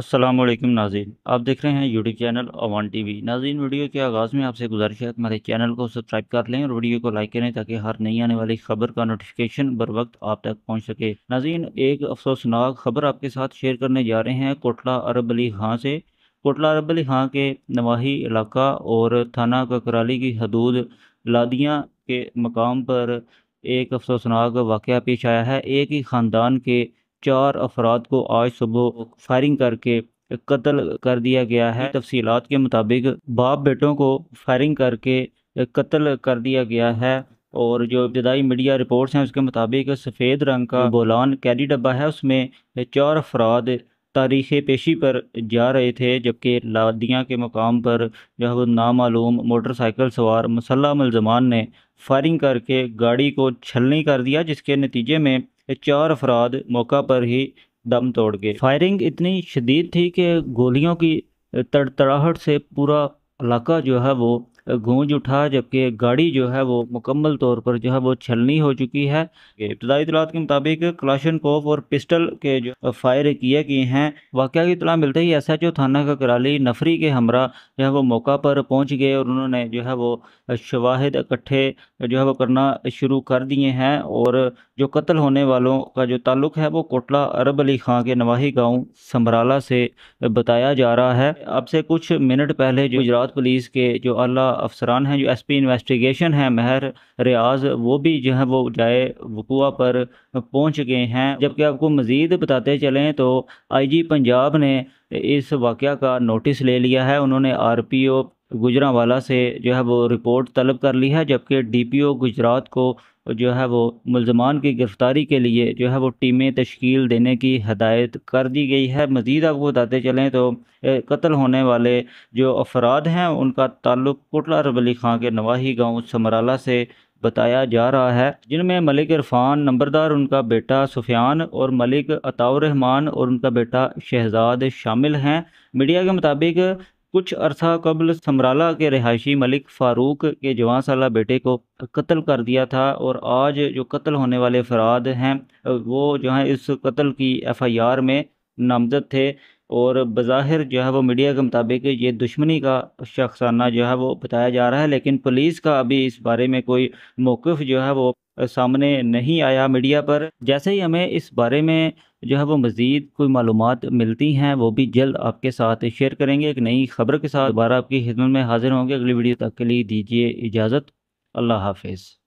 السلام علیکم ناظرین آپ دیکھ رہے ہیں YouTube channel Awan T V ناظرین ویڈیو کے آغاز میں آپ سے گزارش ہے ہمارے چینل کو سبسکرائب کر لیں اور ویڈیو کو لائک کریں تاکہ ہر نئی آنے والی خبر کا نوٹیفیکیشن بر وقت آپ تک پہنچ سکے ناظرین ایک افسوسناک خبر آپ کے ساتھ شیئر کرنے جا رہے ہیں کوٹلا عرب علی خان سے کوٹلا عرب علی خان کے نواحی علاقہ اور تھانہ ککرالی کی حدود لادیاں کے مقام پر ایک افسوسناک واقعہ پیش آیا ہے ایک ہی خاندان کے چار افراد کو آج صبح فائرنگ کر کے قتل کر دیا گیا ہے تفصیلات کے مطابق باپ بیٹوں کو فائرنگ کر کے قتل کر دیا گیا ہے اور جو ابتدائی میڈیا رپورٹس ہیں اس کے مطابق سفید رنگ کا بولان کیری ڈبہ ہے اس میں چار افراد تاریخ پیشی پر جا رہے تھے جبکہ لادیاں کے مقام پر جو ہے نامعلوم موٹر سائیکل سوار مسلح ملزمان نے فائرنگ کر کے گاڑی کو چھلنی کر دیا جس کے نتیجے میں چار افراد موقع پر ہی دم توڑ گئے فائرنگ اتنی شدید تھی کہ گولیوں کی سے پورا علاقہ جو ہے وہ گونج اٹھا جبکہ گاڑی جو ہے وہ مکمل طور پر جو ہے وہ چھلنی ہو چکی ہے ابتدائی اطلاعات کے مطابق کلاشن کوف اور پسٹل کے جو فائر کیے گئے ہیں واقعہ کی اطلاع ملتے ہی ایس ایچ او تھانہ کا کرالی نفری کے ہمراہ جو ہے وہ موقع پر پہنچ گئے اور انہوں نے جو ہے وہ شواہد اکٹھے جو ہے وہ کرنا شروع کر دیے ہیں اور جو قتل ہونے والوں کا جو تعلق ہے وہ کوٹلا عرب علی خان کے نواحی گاؤں سمبرالا سے بتایا جا رہا ہے اب سے کچھ منٹ پہلے جو گجرات پولیس کے جو اعلیٰ افسران ہیں جو ایس پی انویسٹیگیشن ہیں مہر ریاض وہ بھی جو ہے وہ جائے وقوع پر پہنچ گئے ہیں جبکہ آپ کو مزید بتاتے چلیں تو آئی جی پنجاب نے اس واقعہ کا نوٹس لے لیا ہے انہوں نے آر پی او گجرا والا سے جو ہے وہ رپورٹ طلب کر لی ہے جبکہ ڈی پی او گجرات کو جو ہے وہ ملزمان کی گرفتاری کے لیے جو ہے وہ ٹیمیں تشکیل دینے کی ہدایت کر دی گئی ہے مزید آپ کو بتاتے چلیں تو قتل ہونے والے جو افراد ہیں ان کا تعلق کوٹلہ رب علی خان کے نواہی گاؤں سمرالہ سے بتایا جا رہا ہے جن میں ملک عرفان نمبردار ان کا بیٹا سفیان اور ملک عطاء الرحمان اور ان کا بیٹا شہزاد شامل ہیں میڈیا کے مطابق کچھ عرصہ قبل سمرالہ کے رہائشی ملک فاروق کے جوان سالہ بیٹے کو قتل کر دیا تھا اور آج جو قتل ہونے والے فراد ہیں وہ جو ہیں اس قتل کی ایف آئی آر میں نامزد تھے اور بظاہر جو ہے وہ میڈیا کے مطابق یہ دشمنی کا شخصانہ جو ہے وہ بتایا جا رہا ہے لیکن پولیس کا ابھی اس بارے میں کوئی موقف جو ہے وہ سامنے نہیں آیا میڈیا پر جیسے ہی ہمیں اس بارے میں جو ہے وہ مزید کوئی معلومات ملتی ہیں وہ بھی جلد آپ کے ساتھ شیئر کریں گے ایک نئی خبر کے ساتھ دوبارہ آپ کی خدمت میں حاضر ہوں گے اگلی ویڈیو تک کے لیے دیجیے اجازت اللہ حافظ